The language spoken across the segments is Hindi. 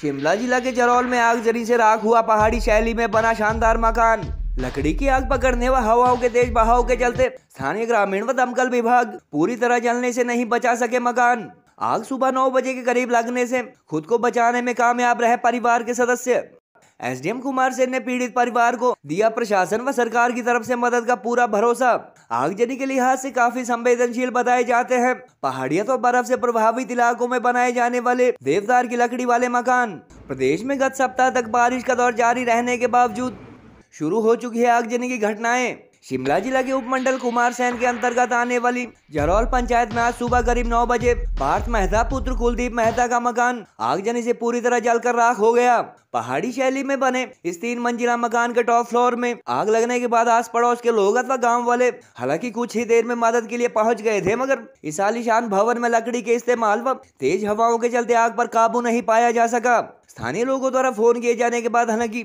शिमला जिला के जरौल में आगजनी से राख हुआ पहाड़ी शैली में बना शानदार मकान लकड़ी की आग पकड़ने व हवाओं के तेज बहाव के चलते स्थानीय ग्रामीण व दमकल विभाग पूरी तरह जलने से नहीं बचा सके मकान आग सुबह नौ बजे के करीब लगने से खुद को बचाने में कामयाब रहे परिवार के सदस्य एसडीएम कुमार सेन ने पीड़ित परिवार को दिया प्रशासन व सरकार की तरफ से मदद का पूरा भरोसा आगजनी के लिहाज से काफी संवेदनशील बताए जाते हैं पहाड़िया तो बर्फ से प्रभावित इलाकों में बनाए जाने वाले देवदार की लकड़ी वाले मकान प्रदेश में गत सप्ताह तक बारिश का दौर जारी रहने के बावजूद शुरू हो चुकी है आगजनी की घटनाएं शिमला जिला के उपमंडल कुमार सैन के अंतर्गत आने वाली जरौल पंचायत में आज सुबह करीब नौ बजे पार्थ मेहता पुत्र कुलदीप मेहता का मकान आगजनी से पूरी तरह जलकर राख हो गया पहाड़ी शैली में बने इस तीन मंजिला मकान के टॉप फ्लोर में आग लगने के बाद आस पड़ोस के लोग अथवा गांव वाले हालांकि कुछ ही देर में मदद के लिए पहुंच गए थे मगर इस आलिशान भवन में लकड़ी के इस्तेमाल व तेज हवाओं के चलते आग पर काबू नहीं पाया जा सका स्थानीय लोगों द्वारा फोन किए जाने के बाद हालांकि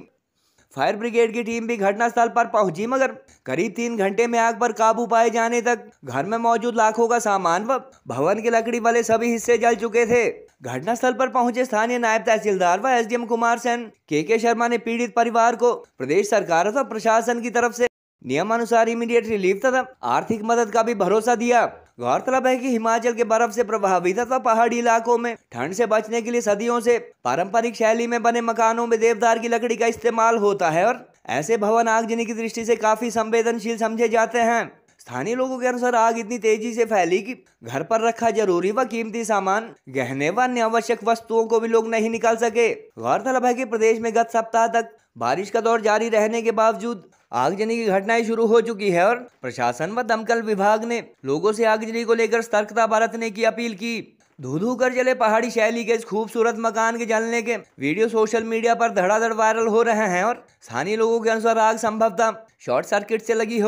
फायर ब्रिगेड की टीम भी घटनास्थल पर पहुंची मगर करीब तीन घंटे में आग पर काबू पाए जाने तक घर में मौजूद लाखों का सामान व भवन के लकड़ी वाले सभी हिस्से जल चुके थे घटनास्थल पर पहुंचे स्थानीय नायब तहसीलदार व एसडीएम कुमार सेन के के शर्मा ने पीड़ित परिवार को प्रदेश सरकार तथा प्रशासन की तरफ से नियमानुसार इमीडिएट रिलीफ तथा आर्थिक मदद का भी भरोसा दिया गौरतलब है कि हिमाचल के बर्फ से प्रभावित अथवा पहाड़ी इलाकों में ठंड से बचने के लिए सदियों से पारंपरिक शैली में बने मकानों में देवदार की लकड़ी का इस्तेमाल होता है और ऐसे भवन आगजनी की दृष्टि से काफी संवेदनशील समझे जाते हैं स्थानीय लोगों के अनुसार आग इतनी तेजी से फैली कि घर पर रखा जरूरी व कीमती सामान गहने व अन्य आवश्यक वस्तुओं को भी लोग नहीं निकाल सके गौरतलब है कि प्रदेश में गत सप्ताह तक बारिश का दौर जारी रहने के बावजूद आगजनी की घटनाएं शुरू हो चुकी है और प्रशासन व दमकल विभाग ने लोगों से आगजनी को लेकर सतर्कता बरतने की अपील की धू धू कर जले पहाड़ी शैली के इस खूबसूरत मकान के जलने के वीडियो सोशल मीडिया पर धड़ाधड़ वायरल हो रहे हैं और स्थानीय लोगों के अनुसार आग संभवतः शॉर्ट सर्किट से लगी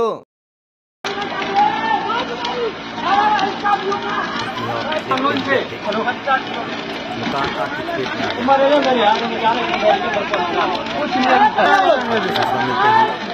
हो